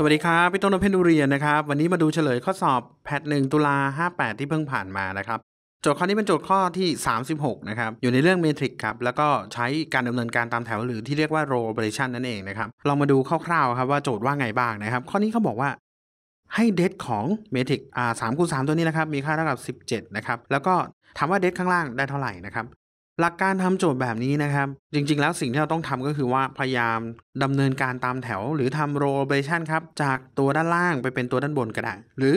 สวัสดีครับพี่ต้นนพเพนดูเรียนนะครับ วันนี้มาดูเฉลยข้อสอบ แพทหนึ่งตุลาห้าแปดที่เพิ่งผ่านมานะครับโจทย์ข้อนี้เป็นโจทย์ข้อที่ 36นะครับอยู่ในเรื่องเมทริกครับแล้วก็ใช้การดำเนินการตามแถวหรือที่เรียกว่า row operation นั่นเองนะครับลองมาดูคร่าวๆครับว่าโจทย์ว่าไงบ้างนะครับ ข้อนี้เขาบอกว่า ให้เดทของเมทริกอ่าสามคูณสามตัวนี้นะครับ มีค่าเท่ากับ 17 นะครับ แล้วก็ถามว่าเดทข้างล่างได้เท่าไหร่นะครับหลักการทำโจทย์แบบนี้นะครับ จริงๆแล้วสิ่งที่เราต้องทำก็คือว่าพยายามดำเนินการตามแถว หรือทำโรเบชันครับจากตัวด้านล่างไปเป็นตัวด้านบนก็ได้หรือ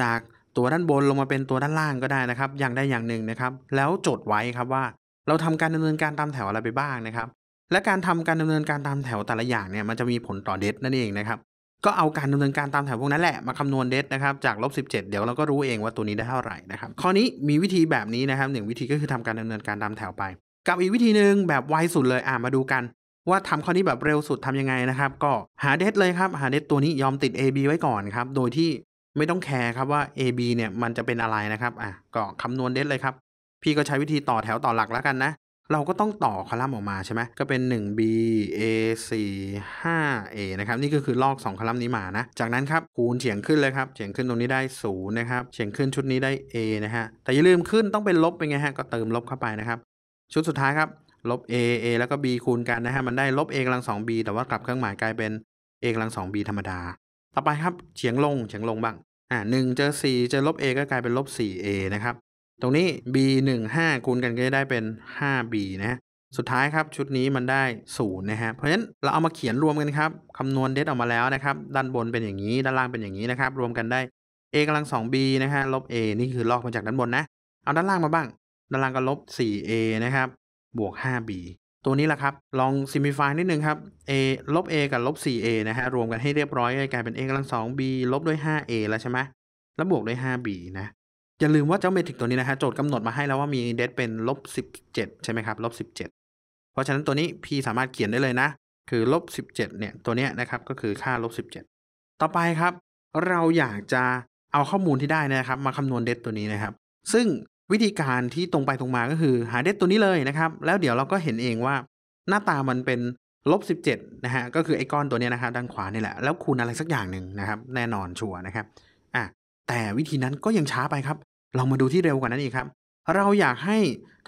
จากตัวด้านบนลงมาเป็นตัวด้านล่างก็ได้นะครับอย่างใดอย่างหนึ่งนะครับ แล้วจดไว้ครับว่า เราทำการดำเนินการตามแถวอะไรไปบ้างนะครับ และการทำการดำเนินการตามแถวแต่ละอย่างเนี่ยมันจะมีผลต่อเดทนั่นเองนะครับก็เอาการดำเนินการตามแถวพวกนั้นแหละมาคำนวณเดทนะครับ จากลบสิเดี๋ยวเราก็รู้เองว่าตัวนี้ได้เท่าไหร่นะครับข้อนี้มีวิธีแบบนี้นะครับหนึ่งวิธีก็คือทำการดำเนินการตามแถวไป กับอีกวิธีหนึ่งแบบไวสุดเลยอ่ามาดูกันว่าทำข้อนี้แบบเร็วสุดทํำยังไงนะครับก็หาเดทเลยครับหาเดทตัวนี้ยอมติด AB ไว้ก่อนครับโดยที่ไม่ต้องแคร์ครับว่า AB เนี่ยมันจะเป็นอะไรนะครับอ่ะก็คำนวณเดทเลยครับ พี่ก็ใช้วิธีต่อแถวต่อหลักแล้วกันนะเราก็ต้องต่อคอลัมน์ออกมาใช่ไหมก็เป็น 1b a 4 5a นะครับนี่ก็คือลอก 2คอลัมน์นี้มานะ จากนั้นครับคูณเฉียงขึ้นเลยครับเฉียงขึ้นตรงนี้ได้ 0 นะครับเฉียงขึ้นชุดนี้ได้ a นะฮะแต่อย่าลืมขึ้นต้องเป็นลบเป็นไงฮะก็เติมลบเข้าไปนะครับชุดสุดท้ายครับลบ a a แล้วก็ b คูณกันนะฮะมันได้ลบ a กำลัง 2b แต่ว่ากลับเครื่องหมายกลายเป็น a กำลัง 2b ธรรมดา ต่อไปครับเฉียงลงเฉียงลงบ้างอ่าหเจอ4เจอลบ a ก็กลายเป็นลบ 4a นะครับตรงนี้ b 1 5คูณกันก็จะได้เป็น 5b นะ สุดท้ายครับชุดนี้มันได้0นะฮะเพราะฉะนั้นเราเอามาเขียนรวมกันครับคำนวณเดตออกมาแล้วนะครับ ด้านบนเป็นอย่างนี้ด้านล่างเป็นอย่างนี้นะครับ รวมกันได้ a กำลัง 2b นะฮะลบ a นี่คือลอกมาจากด้านบนนะ เอาด้านล่างมาบ้าง ด้านล่างก็ลบ 4a นะครับบวก 5b ตัวนี้แหละครับลองซิมพลิฟายนิดนึงครับ a ลบ a กับลบ 4a นะฮะรวมกันให้เรียบร้อยกลายเป็น a กำลัง 2b ลบด้วย 5a แล้วใช่ไหมแล้วบวกด้วย 5b นะอย่าลืมว่าเจ้าเมทริกตัวนี้นะฮะโจทย์กำหนดมาให้แล้วว่ามีเดทเป็นลบสิบเจ็ดใช่ไหมครับลบสิบเจ็ดเพราะฉะนั้นตัวนี้พ่สามารถเขียนได้เลยนะ คือลบสิบเจ็ดเนี่ยตัวเนี้ยนะครับก็คือค่าลบสิบเจ็ดต่อไปครับ เราอยากจะเอาข้อมูลที่ได้นะครับ มาคำนวณเดทตัวนี้นะครับ ซึ่งวิธีการที่ตรงไปตรงมาก็คือหาเดทตัวนี้เลยนะครับ แล้วเดี๋ยวเราก็เห็นเองว่า หน้าตามันเป็นลบสิบเจ็ดนะฮะก็คือไอ้ก้อนตัวเนี้ยนะครับ ด้านขวานี่แหละแล้วคูณอะไรสักอย่างหนึ่งนะครับ แน่นอนชัวร์นะครับแต่วิธีนั้นก็ยังช้าไปครับ เรามาดูที่เร็วกว่านั้นอีกครับ เราอยากให้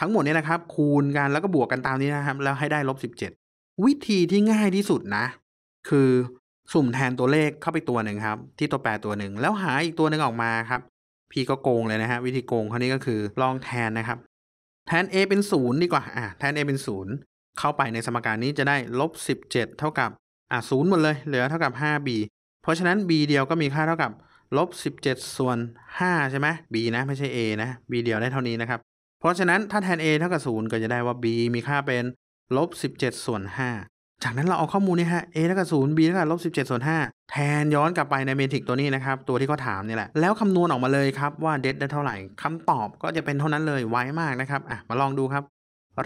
ทั้งหมดเนี่ยนะครับ คูณกันแล้วก็บวกกันตามนี้นะครับ แล้วให้ได้ลบ็ดวิธีที่ง่ายที่สุดนะ คือสุ่มแทนตัวเลขเข้าไปตัวหนึ่งครับที่ตัวแปรตัวหนึ่งแล้วหาอีกตัวหนึ่งออกมาครับพี่ก็โกงเลยนะฮะวิธีโกงคราวนี้ก็คือลองแทนนะครับ แทน a เป็นศูนย์ดีกว่าอ่ะแทน a เป็นศูนย์เข้าไปในสมการนี้จะได้ลบิบเท่ากับอ่ะศูนย์หมดเลย เหลือเท่ากับ 5b เพราะฉะนั้น b เดียวก็มีค่าเท่ากับลบ17ส่วน5ใช่ไหม b นะ ไม่ใช่ a นะ b เดียวได้เท่านี้นะครับ เพราะฉะนั้นถ้าแทน a เท่ากับ0ก็จะได้ว่า b มีค่าเป็นลบ17ส่วน5จากนั้นเราเอาข้อมูลนี่ฮะ a เท่ากับ0 b เท่ากับลบ17ส่วน5แทนย้อนกลับไปในเมทริกตัวนี้นะครับ ตัวที่เขาถามนี่แหละ แล้วคำนวณออกมาเลยครับว่าเดทได้เท่าไหร่คำตอบก็จะเป็นเท่านั้นเลยไวมากนะครับอ่ะมาลองดูครับ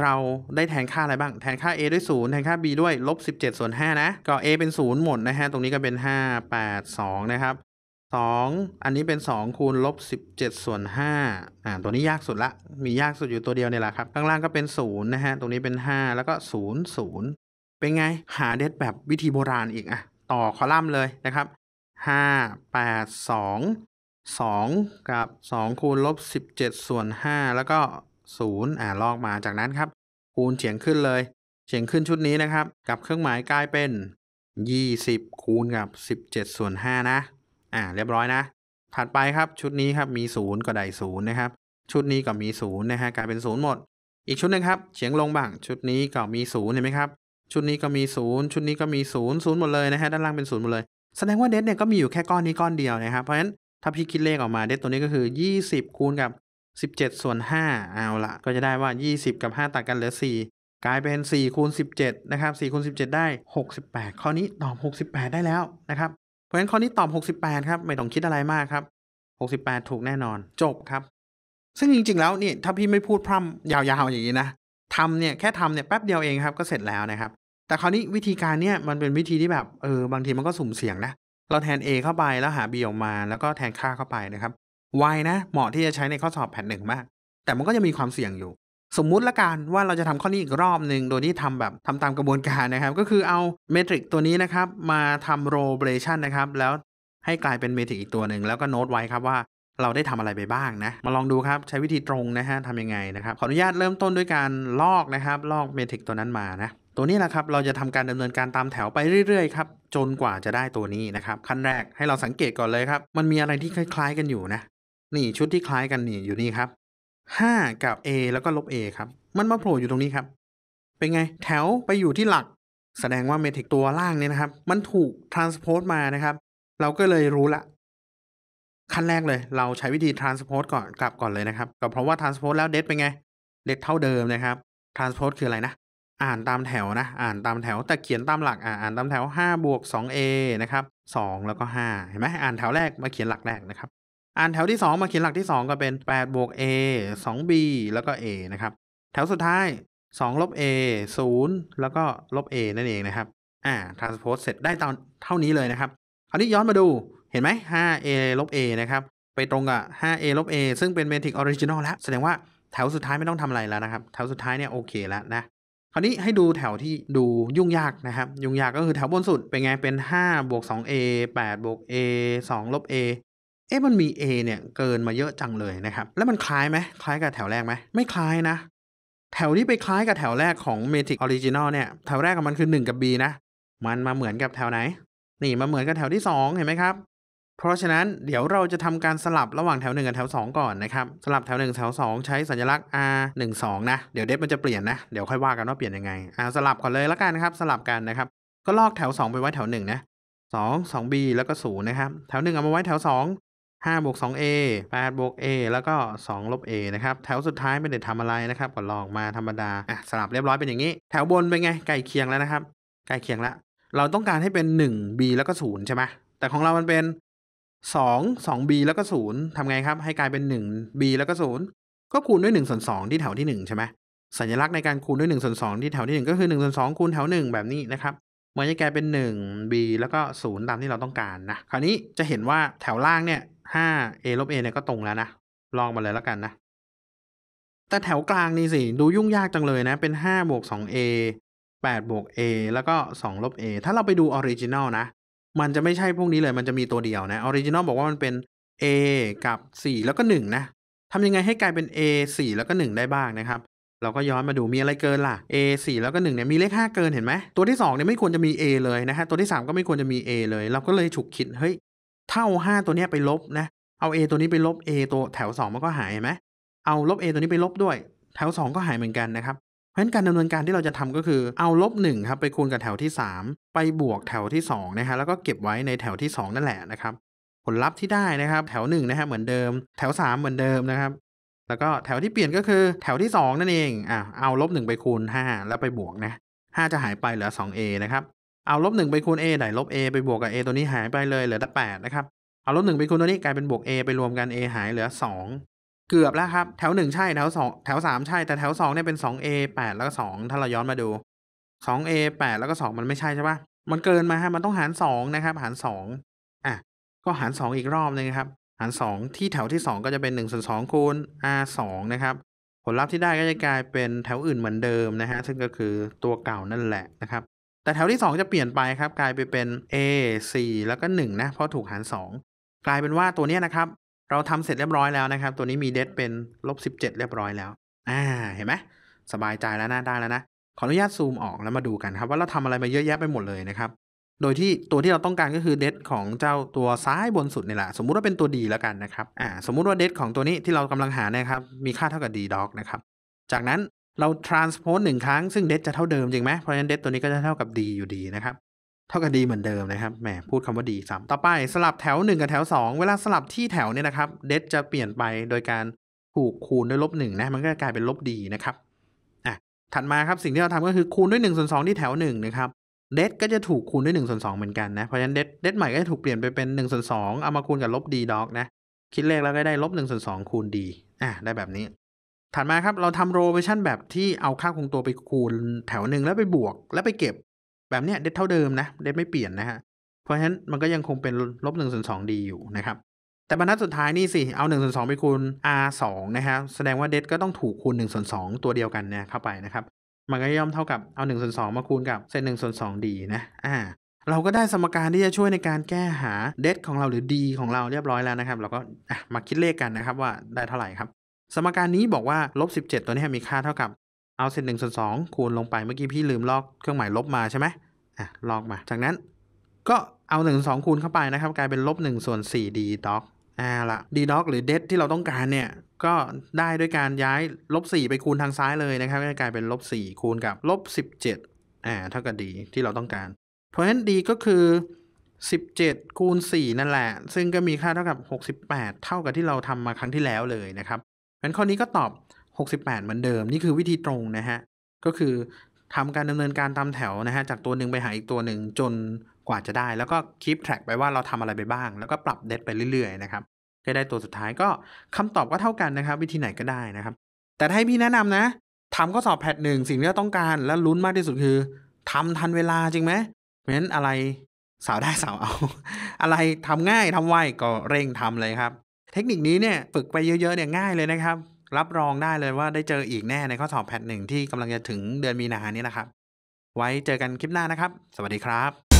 เราได้แทนค่าอะไรบ้าง แทนค่า a ด้วย0แทนค่า b ด้วยลบ17ส่วน5นะ ก็ a เป็น0หมดนะฮะตรงนี้ก็เป็น5 8 2 นะครับ2อันนี้เป็น 2 คูณลบ 17 ส่วน5อ่า ตัวนี้ยากสุดละ มียากสุดอยู่ตัวเดียวเนี่ยแหละครับ ข้างล่างก็เป็น0นะฮะ ตรงนี้เป็น 5 แล้วก็0 0เป็นไง หาเด็ดแบบวิธีโบราณอีกอ่ะ ต่อคอลัมน์เลยนะครับ 5 8 2 2 กับ2คูณลบ17ส่วน5แล้วก็0อ่าลอกมา จากนั้นครับ คูณเฉียงขึ้นเลย เฉียงขึ้นชุดนี้นะครับ กับเครื่องหมายกลายเป็น 20 คูณกับ 17 ส่วน5นะอ่าเรียบร้อยนะ ถัดไปครับชุดนี้ครับมี 0 ก็ได้ 0 นะครับ ชุดนี้ก็มี0นะฮะกลายเป็น 0 หมดอีกชุดนึงครับเฉียงลงบ้างชุดนี้ก็มี0เห็นไหมครับชุดนี้ก็มี 0 ชุดนี้ก็มี0 0หมดเลยนะฮะด้านล่างเป็น 0 หมดเลย แสดงว่าเดซเนี่ยก็มีอยู่แค่ก้อนนี้ก้อนเดียวนะครับ เพราะฉะนั้นถ้าพี่คิดเลขออกมาเดซตัวนี้ก็คือ 20 คูณกับ 17 ส่วน 5 เอาละก็จะได้ว่า 20 กับ 5 ตัดกันเหลือ4กลายเป็น4คูณ17นะครับ4คูณ17 ได้ 68 ข้อนี้ตอบ68 ได้แล้วนะครับราะฉะนั้นข้อนี้ตอบ 68 ครับ ไม่ต้องคิดอะไรมากครับ 68 ถูกแน่นอน จบครับ ซึ่งจริงๆ แล้วนี่ถ้าพี่ไม่พูดพร่ำยาวๆอย่างนี้นะทำเนี่ยแค่ทำเนี่ยแป๊บเดียวเองครับก็เสร็จแล้วนะครับ แต่คราวนี้วิธีการเนี่ยมันเป็นวิธีที่แบบเออบางทีมันก็สุ่มเสี่ยงนะ เราแทน A เข้าไปแล้วหา B ออกมาแล้วก็แทนค่าเข้าไปนะครับ Y นะ เหมาะที่จะใช้ในข้อสอบแผ่นหนึ่งมาก แต่มันก็จะมีความเสี่ยงอยู่สมมุติละกันว่าเราจะทำข้อนี้อีกรอบหนึ่งโดยที่ทำแบบทำตามกระบวนการนะครับก็คือเอาเมทริกตัวนี้นะครับมาทำโรเบรชันนะครับแล้วให้กลายเป็นเมทริกอีกตัวหนึ่ง แล้วก็โน้ตไว้ครับว่าเราได้ทำอะไรไปบ้างนะ มาลองดูครับ ใช้วิธีตรงนะฮะทำยังไงนะครับขออนุญาตเริ่มต้นด้วยการลอกนะครับลอกเมทริกตัวนั้นมานะ ตัวนี้แหละครับเราจะทำการดำเนินการตามแถวไปเรื่อยๆครับจนกว่าจะได้ตัวนี้นะครับ ขั้นแรกให้เราสังเกตก่อนเลยครับ มันมีอะไรที่คล้ายๆกันอยู่นะนี่ชุดที่คล้ายกันนี่อยู่นี่ครับ5 กับ a แล้วก็ลบ a ครับ มันมาโผล่อยู่ตรงนี้ครับ เป็นไงแถวไปอยู่ที่หลัก แสดงว่าเมทริกตัวล่างเนี่ยนะครับ มันถูก transpose มานะครับ เราก็เลยรู้ละขั้นแรกเลยเราใช้วิธี transpose ก่อนกลับก่อนเลยนะครับก็เพราะว่า transpose แล้วเดทเป็นไงเดทเท่าเดิมนะครับ transpose คืออะไรนะ อ่านตามแถวนะ อ่านตามแถวแต่เขียนตามหลัก อ่าอ่านตามแถว5บวก 2a นะครับ2แล้วก็5เห็นไหมอ่านแถวแรกมาเขียนหลักแรกนะครับอ่านแถวที่ 2 มาเขียนหลักที่ 2 ก็เป็น 8 บวก a 2b แล้วก็ a นะครับ แถวสุดท้าย 2 ลบ a 0 แล้วก็ลบ a นั่นเองนะครับ อ่า transpose เสร็จได้ตอนเท่านี้เลยนะครับคราวนี้ย้อนมาดูเห็นไหม 5a ลบ a นะครับ ไปตรงกับ 5a ลบ a ซึ่งเป็นเมทริกออริจินอลแล้ว แสดงว่าแถวสุดท้ายไม่ต้องทำอะไรแล้วนะครับ แถวสุดท้ายเนี่ยโอเคแล้วนะคราวนี้ให้ดูแถวที่ดูยุ่งยากนะครับ ยุ่งยากก็คือแถวบนสุดเป็นไง เป็น 5 บวก 2a 8 บวก a 2 ลบ a เอ๊ะมันมี A เนี่ยเกินมาเยอะจังเลยนะครับแล้วมันคล้ายไหมคล้ายกับแถวแรกไหมไม่คล้ายนะ แถวที่ไปคล้ายกับแถวแรกของ m a t i อ Original เนี่ยแถวแรกของมันคือ1กับ B นะมันมาเหมือนกับแถวไหน นี่มาเหมือนกับแถวที่2เห็นไหมครับเพราะฉะนั้นเดี๋ยวเราจะทำการสลับระหว่างแถว1กับแถว2ก่อนนะครับสลับแถว 1 แถว 2 ใช้สัญลักษณ์ R 1 2นะเดี๋ยวเดฟมันจะเปลี่ยนนะเดี๋ยวค่อยว่ากันว่าเปลี่ยนยังไงอ่าสลับก่อนเลยละกันครับสลับกันนะครับก็ลอกแถว 2 ไปไว้แถว1นะ2 2B แล้วก็0นะครับแถว 1 เอามาไว้แถว 2 5บวก 2a 8บวก a แล้วก็2ลบ a นะครับ แถวสุดท้ายไม่ได้ทำอะไรนะครับก็ลองมาธรรมดา อ่ะสลับเรียบร้อย เป็นอย่างนี้ แถวบนเป็นไงใกล้เคียงแล้วนะครับใกล้เคียงละเราต้องการให้เป็น 1b แล้วก็0ใช่ไหมแต่ของเรามันเป็น2 2b แล้วก็0ทำไงครับ ให้กลายเป็น 1b แล้วก็0ก็คูณด้วย1ส่วน2ที่แถวที่1ใช่ไหมสัญลักษณ์ในการคูณด้วย1ส่วน2ที่แถวที่ 1 ก็คือ1ส่วน2คูณแถว1 แบบนี้นะครับมันจะกลายเป็น 1b แล้วก็0ตามที่เราต้องการนะคราวนี้จะเห็นว่าแถวล่างเนี่ย 5a ลบ a เนี่ยก็ตรงแล้วนะลองมาเลยแล้วกันนะแต่แถวกลางนี่สิ ดูยุ่งยากจังเลยนะ เป็น 5 บวก 2a 8 บวก a แล้วก็ 2 ลบ a ถ้าเราไปดูออริจินอลนะ มันจะไม่ใช่พวกนี้เลยมันจะมีตัวเดียวนะออริจินอลบอกว่ามันเป็น a กับ 4 แล้วก็ 1 นะทำยังไงให้กลายเป็น a 4 แล้วก็ 1 ได้บ้างนะครับเราก็ย้อนมาดูมีอะไรเกินล่ะ A 4 แล้วก็1เนี่ยมีเลข5เกินเห็นไหม ตัวที่2เนี่ยไม่ควรจะมี A เลยนะฮะตัวที่ 3 ก็ไม่ควรจะมี A เลย เราก็เลยฉุกคิดเฮ้ย เท่า 5 ตัวเนี้ยไปลบนะเอา A ตัวนี้ไปลบ A ตัวแถว 2 มันก็หายเห็นไหมเอาลบ A ตัวนี้ไปลบด้วย แถว 2 ก็หายเหมือนกันนะครับเพราะฉะนั้นการดำเนินการที่เราจะทำก็คือ เอาลบ1ครับไปคูณกับแถวที่ 3 ไปบวกแถวที่2นะฮะแล้วก็เก็บไว้ในแถวที่ 2 นั่นแหละนะครับผลลัพธ์ที่ได้นะครับแถว1นะฮะเหมือนเดิม แถว 3 เหมือนเดิมนะครับแล้วก็แถวที่เปลี่ยนก็คือแถวที่ 2 นั่นเอง อ่ะ เอาลบงไปคูณ 5 แล้วไปบวกนะ 5 จะหายไปเหลือ 2a นะครับ เอาลบงไปคูณ a ได้ลบ a ไปบวกกับ a ตัวนี้หายไปเลยเหลือแต่8นะครับ เอาลบงไปคูณตัวนี้กลายเป็นบวก a ไปรวมกัน a หายเหลือ 2 เกือบแล้วครับแถว 1 ใช่ แถว 2 แถว 3 ใช่ แต่แถว 2เนี่ยเป็น 2a 8 แล้วก็ 2 ถ้าเราย้อนมาดู 2a 8 แล้วก็2มันไม่ใช่ใช่ปะมันเกินมาฮะมันต้องหาร2นะครับหาร2อ่ะ ก็หาร 2 อีกรอบนึงครับหาร2ที่แถวที่2ก็จะเป็น1ส่วน2คูณ r 2นะครับ ผลลัพธ์ที่ได้ก็จะกลายเป็นแถวอื่นเหมือนเดิมนะฮะซึ่งก็คือตัวเก่านั่นแหละนะครับ แต่แถวที่ 2 จะเปลี่ยนไปครับกลายไปเป็น a 4แล้วก็ 1 นะเพราะถูกหาร 2 กลายเป็นว่าตัวนี้นะครับเราทำเสร็จเรียบร้อยแล้วนะครับ ตัวนี้มีเดทเป็นลบ 17เรียบร้อยแล้วอ่าเห็นไหมสบายใจแล้วนะได้แล้วนะขออนุญาตซูมออกแล้วมาดูกันครับว่าเราทำอะไรมาเยอะแยะไปหมดเลยนะครับโดยที่ตัวที่เราต้องการก็คือเดทของเจ้าตัวซ้ายบนสุดนี่แหละ สมมุติว่าเป็นตัวดีแล้วกันนะครับอ่าสมมุติว่าเดทของตัวนี้ที่เรากำลังหานะครับ มีค่าเท่ากับ d doc นะครับ จากนั้นเรา transpose หนึ่งครั้งซึ่งเดทจะเท่าเดิมจริงไหมเพราะฉะนั้นเดทตัวนี้ก็จะเท่ากับ d อยู่ดีนะครับ เท่ากับดีเหมือนเดิมนะครับแหมพูดคำว่าดีซ้ำต่อไปสลับแถว 1 กับแถว2 เวลาสลับที่แถวเนี่ยนะครับ เดซจะเปลี่ยนไปโดยการถูกคูณด้วยลบหนึ่งนะมันก็จะกลายเป็นลบดีนะครับอ่ะถัดมาครับสิ่งที่เราทำก็คือคูณด้วย1นส่วนสที่แถว1นะครับเดทก็จะถูกคูณด้วย1นส่วนสเหมือนกันนะ เพราะฉะนั้นเดทเดทใหม่ก็จะถูกเปลี่ยนไปเป็น1นส่วนสเอามาคูณกับลบดีด็อกนะ คิดเลขแล้วก็ได้ลบหนส่วนสคูณดีอ่ะได้แบบนี้ ถัดมาครับเราทำโรเวชั่นแบบที่เอาค่าคงตัวไปคูณแถวหนึ่งแล้วไปบวก แล้วไปเก็บ แบบเนี้ยเดทเท่าเดิมนะเดทไม่เปลี่ยนนะฮะเพราะฉะนั้นมันก็ยังคงเป็นลบหนส่วนสดีอยู่นะครับแต่บรรทัดสุดท้ายนี่สิเอา1นส่วนสไปคูณ r 2นะครับแสดงว่าเดทก็ต้องถูกคูณ1นส่วนสตัวเดียวกันเนี่ยเข้าไปนะครับมันก็ย่อมเท่ากับเอา1นส่วนสมาคูณกับเศษหนึ่งส่วนสดีนะ อ่า เราก็ได้สมการที่จะช่วยในการแก้หาเดทของเราหรือ d ของเราเรียบร้อยแล้วนะครับ เราก็มาคิดเลขกันนะครับว่าได้เท่าไหร่ครับ สมการนี้บอกว่าลบ17 ตัวนี้มีค่าเท่ากับเอาเศษหนึ่งส่วนสคูณลงไปเมื่อกี้พี่ลืมลอกเครื่องหมายลบมาใช่ไหมอ่ะลอกมาจากนั้น ก็เอา1นึ่งสองคูณเข้าไปนะครับ กลายเป็นลบ1ส่วน4 d ็อกอ่าละดีด็อกหรือเดทที่เราต้องการเนี่ยก็ได้ด้วยการย้ายลบ4ไปคูณทางซ้ายเลยนะครับก็กลายเป็นลบ4คูณกับลบ17อ่าเท่ากับดีที่เราต้องการเพราะฉะนั้นดีก็คือ 17 คูณ 4 นั่นแหละ ซึ่งก็มีค่าเท่ากับ 68 เท่ากับที่เราทำมาครั้งที่แล้วเลยนะครับงั้นข้อนี้ก็ตอบ 68 เหมือนเดิมนี่คือวิธีตรงนะฮะก็คือทำการดำเนินการตามแถวนะฮะจากตัวหนึ่งไปหาอีกตัวหนึ่งจนกว่าจะได้ แล้วก็คีปแทร็กไปว่าเราทำอะไรไปบ้าง แล้วก็ปรับเดตไปเรื่อยๆนะครับ ก็ได้ตัวสุดท้ายก็คำตอบก็เท่ากันนะครับ วิธีไหนก็ได้นะครับ แต่ให้พี่แนะนำนะทำข้อสอบแพทหนึ่งสิ่งที่เราต้องการและลุ้นมากที่สุดคือ ทำทันเวลาจริงไหมเพราะฉะนั้นอะไรสาวได้สาวเอา อะไรทำง่าย ทำไวก็เร่งทำเลยครับ เทคนิคนี้เนี่ยฝึกไปเยอะๆเนี่ยง่ายเลยนะครับรับรองได้เลยว่าได้เจออีกแน่ในข้อสอบแพทหนึ่งที่กำลังจะถึงเดือนมีนาเนี่ยนะครับ ไว้เจอกันคลิปหน้านะครับ สวัสดีครับ